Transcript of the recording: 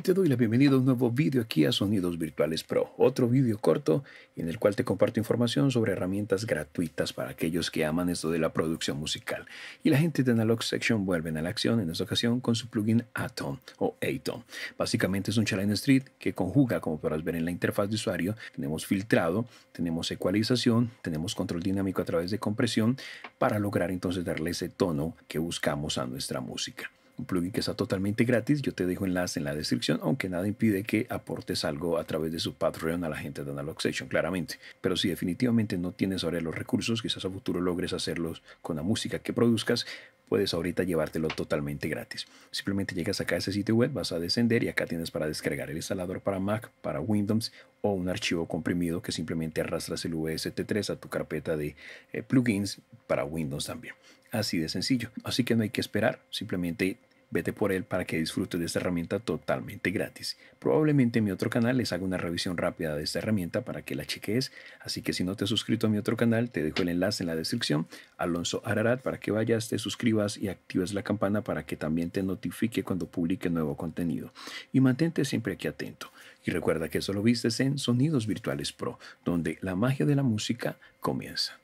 y te doy la bienvenida a un nuevo vídeo aquí a Sonidos Virtuales Pro, otro vídeo corto en el cual te comparto información sobre herramientas gratuitas para aquellos que aman esto de la producción musical. Y la gente de Analog Section vuelven a la acción en esta ocasión con su plugin Atom o Atom. Básicamente es un Challenge Street que conjuga, como podrás ver en la interfaz de usuario, tenemos filtrado, tenemos ecualización, tenemos control dinámico a través de compresión para lograr entonces darle ese tono que buscamos a nuestra música un plugin que está totalmente gratis. Yo te dejo enlace en la descripción, aunque nada impide que aportes algo a través de su Patreon a la gente de Analog Session, claramente. Pero si definitivamente no tienes ahora los recursos, quizás a futuro logres hacerlos con la música que produzcas, puedes ahorita llevártelo totalmente gratis. Simplemente llegas acá a ese sitio web, vas a descender y acá tienes para descargar el instalador para Mac, para Windows o un archivo comprimido que simplemente arrastras el vst 3 a tu carpeta de eh, plugins para Windows también. Así de sencillo. Así que no hay que esperar, simplemente Vete por él para que disfrutes de esta herramienta totalmente gratis. Probablemente en mi otro canal les haga una revisión rápida de esta herramienta para que la cheques. Así que si no te has suscrito a mi otro canal, te dejo el enlace en la descripción. Alonso Ararat para que vayas, te suscribas y actives la campana para que también te notifique cuando publique nuevo contenido. Y mantente siempre aquí atento. Y recuerda que eso lo vistes en Sonidos Virtuales Pro, donde la magia de la música comienza.